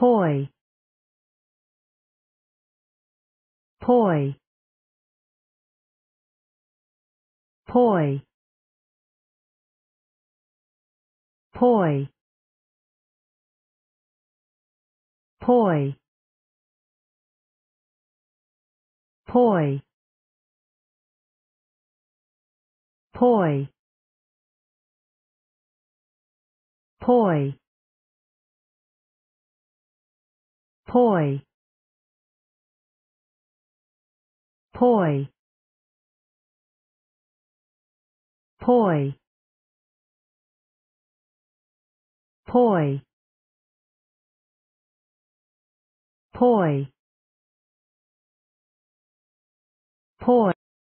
poi poi poi poi poi poi poi poi poi poi poi poi poi poi